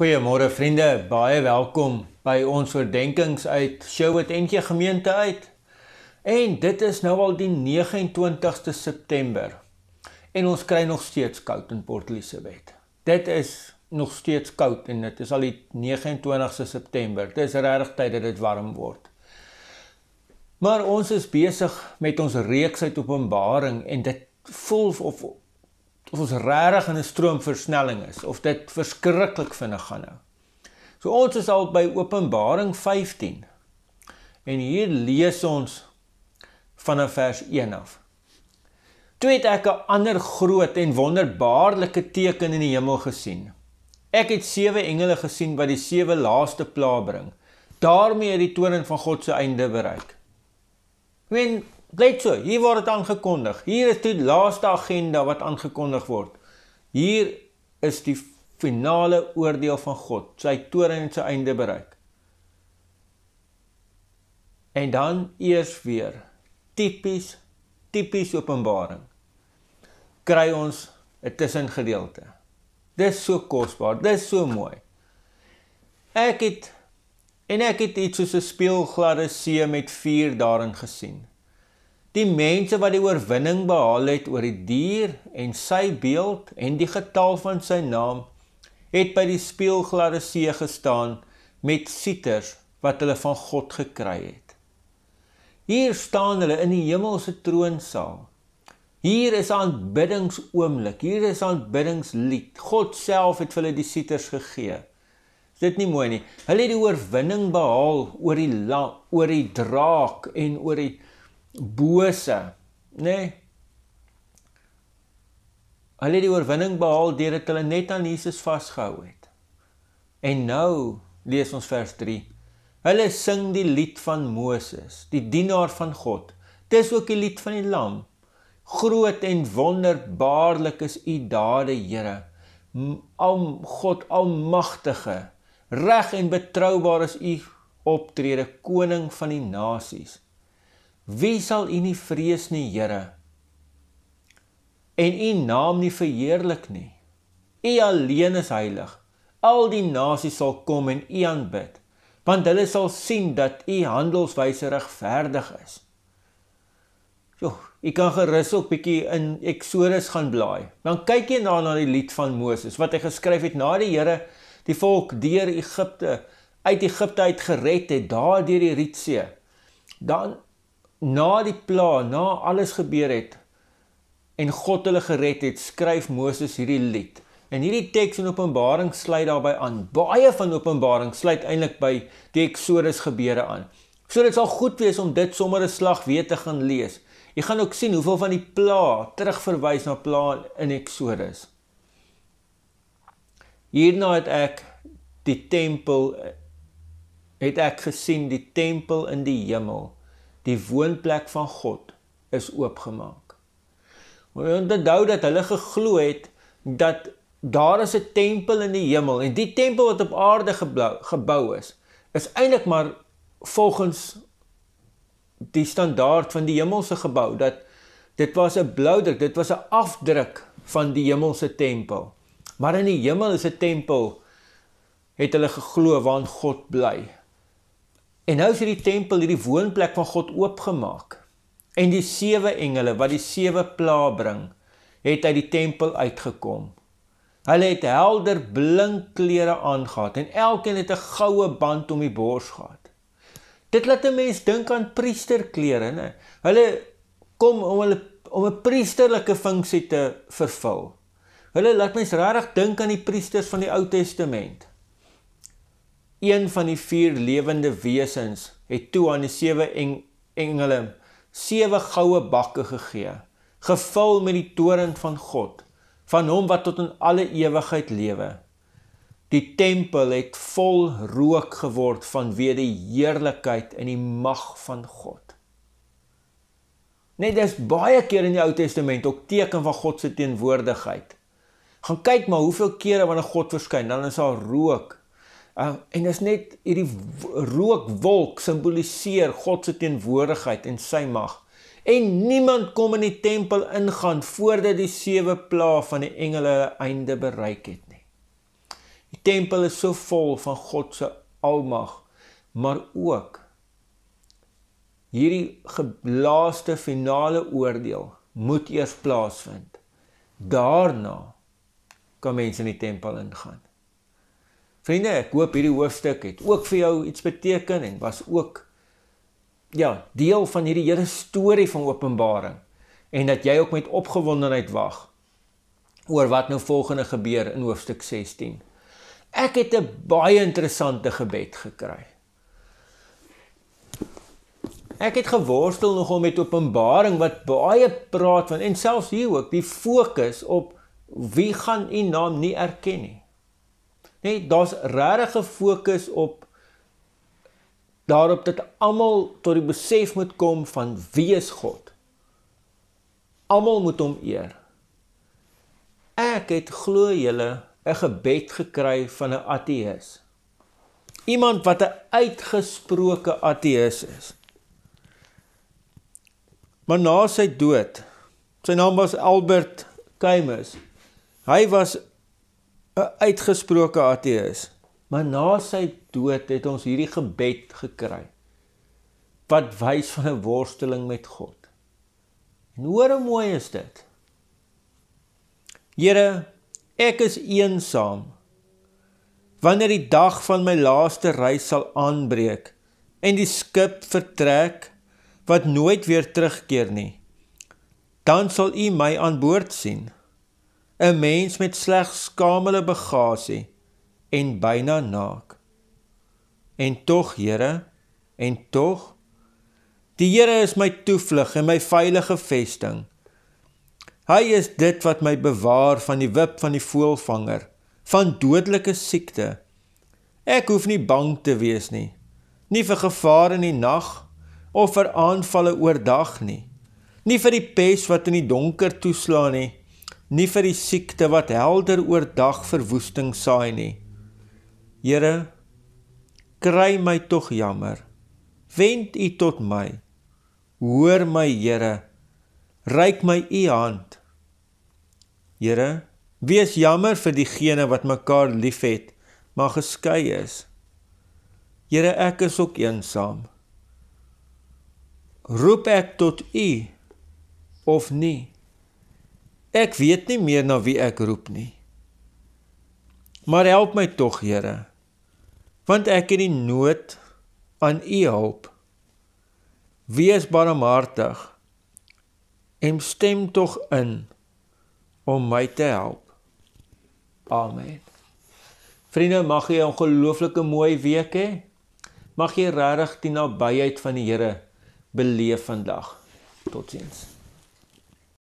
Goeiemôre vriende, baie welkom by ons oordeenkings uit Showet NG gemeente uit. En dit is nou al die 29ste September. En ons kry nog steeds koud in Port Elizabeth. Dit is nog steeds koud en dit is al die 29ste September. Dit is regtig tyd dat dit warm word. Maar ons is besig met ons reeks uit Openbaring en dit voel of of ons regtig in 'n stroomversnelling is of dit verskriklik vinnig gaan nou. So ons is al by Openbaring 15. En hier lees ons vanaf vers 1 af. Toe het ek 'n ander groot en wonderbaarlike teken in die hemel gesien. Ek het sewe engele gesien wat die sewe laaste plaag bring. Daarmee het die toorn van God se einde bereik. Ek meen Let so, hier word dit aangekondig. Hier is die laaste agenda wat aangekondig word. Hier is die finale oordeel van God, sy toren en sy einde bereik. En dan eers weer tipies tipies openbaring. Kry ons 'n tussengedeelte. Dis so kosbaar, dis so mooi. Ek het en ek het iets soos 'n speelgladde see met vuur daarin gesien. Die mense wat die oorwinning behaal het oor die dier en sy beeld en die getal van sy naam het by die speelgladde see gestaan met sieters wat hulle van God gekry het. Hier staan hulle in die hemelse troonsaal. Hier is aanbiddingsoomblik, hier is aanbiddingslied. God self het vir hulle die sieters gegee. Is dit nie mooi nie? Hulle het die oorwinning behaal oor die oor die draak en oor die bose, nê? Nee. Hulle het die oorwinning behaal deur dat hulle net aan Jesus vasgehou het. En nou lees ons vers 3. Hulle sing die lied van Moses, die dienaar van God. Dis ook die lied van die lam. Groot en wonderbaarlik is u dade, Here. Alm God almagtige, reg en betroubaar is u optrede, koning van die nasies. Wie sal U nie vrees nie, Here? En U naam nie verheerlik nie. U alleen is heilig. Al die nasies sal kom en U aanbid, want hulle sal sien dat U handelswyse regverdig is. Jo, ek kan gerus ook bietjie in Eksodus gaan blaai. Dan kyk jy na na die lied van Moses wat hy geskryf het na die Here die volk deur Egipte uit Egipte uit gered het daar deur die Rietsee. Dan na die pla, na alles gebeur het en God hulle gered het, skryf Moses hierdie lied. En hierdie teks in Openbaring sluit daarbey aan. Baie van Openbaring sluit eintlik by die Exodus gebeure aan. So dit sal goed wees om dit sommer 'n slag weer te gaan lees. Jy gaan ook sien hoeveel van die pla terugverwys na pla in Exodus. Hierna het ek die tempel het ek gesien die tempel in die hemel die woonplek van God is oopgemaak. Moet onthou dat hulle geglo het dat daar is 'n tempel in die hemel en die tempel wat op aarde gebou, gebou is, is eintlik maar volgens die standaard van die hemelse gebou dat dit was 'n bloudruk, dit was 'n afdruk van die hemelse tempel. Maar in die hemel is 'n tempel het hulle geglo waarin God bly. En nou is hierdie tempel, hierdie woonplek van God oopgemaak. En die sewe engele wat die sewe plaag bring, het uit die tempel uitgekom. Hulle het helder blink klere aangetree en elkeen het 'n goue band om die bors gehad. Dit laat 'n mens dink aan priesterklere, né? Hulle kom om hulle om 'n priesterlike funksie te vervul. Hulle laat mens regtig dink aan die priesters van die Ou Testament. Een van die vier lewende wesens het toe aan die sewe eng engele sewe goue bakke gegee, gevul met die toren van God, van hom wat tot in alle ewigheid lewe. Die tempel het vol rook geword vanweë die heerlikheid en die mag van God. Net dis baie keer in die Ou Testament ook teken van God se teenwoordigheid. Gaan kyk maar hoeveel kere wanneer God verskyn, dan is daar rook. Ah, en dis net hierdie rookwolk simboliseer God se teenwoordigheid en sy mag. En niemand kom in die tempel ingaan voordat die sewe plaag van die engele hulle einde bereik het nie. Die tempel is so vol van God se almag, maar ook hierdie geblaaste finale oordeel moet eers plaasvind. Daarna kan mense in die tempel ingaan. Vriende, ek hoop hierdie hoofstuk het ook vir jou iets beteken en was ook ja, deel van hierdie hele storie van Openbaring en dat jy ook met opgewondenheid wag oor wat nou volgende gebeur in hoofstuk 16. Ek het 'n baie interessante gebed gekry. Ek het geworstel nogal met Openbaring wat baie praat van en selfs hier ook die fokus op wie gaan u naam nie erken nie nê nee, daar's regtig 'n fokus op daarop dat almal tot die besef moet kom van wie is God. Almal moet hom eer. Ek het glo julle 'n gebed gekry van 'n ateïs. Iemand wat 'n uitgesproke ateïs is. Maar na sy dood, sy naam was Albert Camus. Hy was 'n uitgesproke ateë is. Maar na sy dood het ons hierdie gebed gekry wat wys van 'n worsteling met God. En hoor hoe mooi is dit. Here, ek is eensaam. Wanneer die dag van my laaste reis sal aanbreek en die skip vertrek wat nooit weer terugkeer nie, dan sal U my aan boord sien. 'n mens met slegs skamele bagasie en byna naak. En tog, Here, en tog die Here is my toevlug en my veilige vesting. Hy is dit wat my bewaar van die wip van die voëlvanger, van dodelike siekte. Ek hoef nie bang te wees nie, nie vir gevaar in die nag of vir aanvalle oordag nie, nie vir die pes wat in die donker toeslaan nie nie vir die siekte wat helder oor dag verwoesting saai nie. Here, kry my tog jammer. Wend U tot my. Hoor my, Here. Ryk my U hand. Here, wees jammer vir diegene wat mekaar liefhet, maar geskei is. Here, ek is ook eensaam. Roep ek tot U of nie? Ek weet nie meer na wie ek roep nie. Maar help my tog, Here. Want ek het die nood aan U hulp. Wees barmhartig en stem tog in om my te help. Amen. Vriende, mag jy 'n gelooflike mooi week hê. Mag jy regtig die nabyheid van die Here beleef vandag. Totsiens.